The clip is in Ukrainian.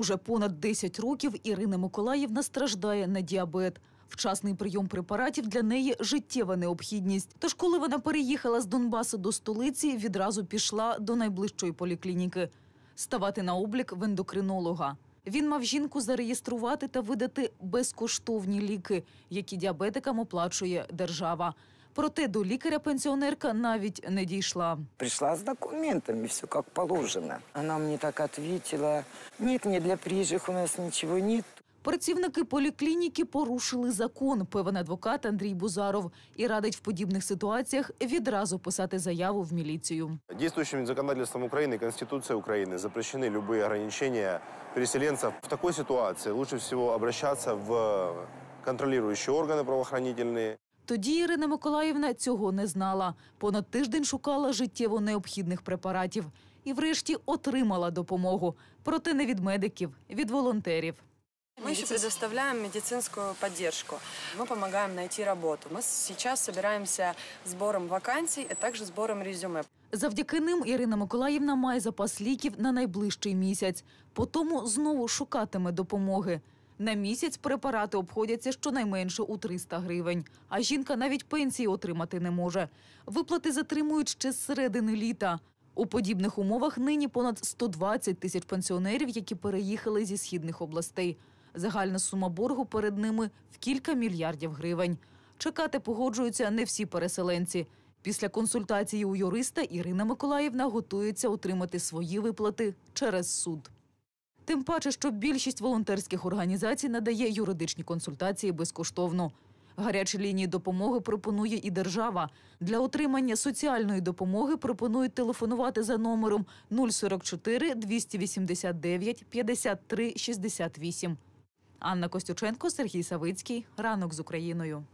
Уже понад 10 років Ірина Миколаївна страждає на діабет. Вчасний прийом препаратів для неї життєва необхідність. Тож, коли вона переїхала з Донбасу до столиці, відразу пішла до найближчої поліклініки ставати на облік в ендокринолога. Він мав жінку зареєструвати та видати безкоштовні ліки, які діабетикам оплачує держава. Проте до лікаря пенсіонерка навіть не дійшла. Прийшла з документами, все як положено. Вона мені так відповіла, ні, ні, для приїжджих у нас нічого Ні. Працівники поліклініки порушили закон. Певен адвокат Андрій Бузаров і радить в подібних ситуаціях відразу писати заяву в міліцію. Дійсним законодавством України Конституція України запрещені любые ограничения переселенців. В такій ситуації лучше всього обращатися в контролюючі органи правоохранительні. Тоді Ірина Миколаївна цього не знала. Понад тиждень шукала життєво необхідних препаратів і, врешті, отримала допомогу. Проте не від медиків, від волонтерів. Ми ще предоставляємо медицинську поддержку. Мы помогаем найти работу. Мы сейчас собираемся збором вакансій, а також збором резюме. Завдяки ним Ірина Миколаївна має запас ліків на найближчий місяць. По тому знову шукатиме допомоги. На місяць препарати обходяться щонайменше у 300 гривень, а жінка навіть пенсії отримати не може. Виплати затримують ще з середини літа. У подібних умовах нині понад 120 тисяч пенсіонерів, які переїхали зі східних областей. Загальна сума боргу перед ними в кілька мільярдів гривень. Чекати погоджуються не всі переселенці. Після консультації у юриста Ірина Миколаївна готується отримати свої виплати через суд. Тим паче, що більшість волонтерських організацій надає юридичні консультації безкоштовно. Гарячі лінії допомоги пропонує і держава. Для отримання соціальної допомоги пропонують телефонувати за номером 044 289 53 68. Анна Костюченко, Сергій Савицький. Ранок з Україною.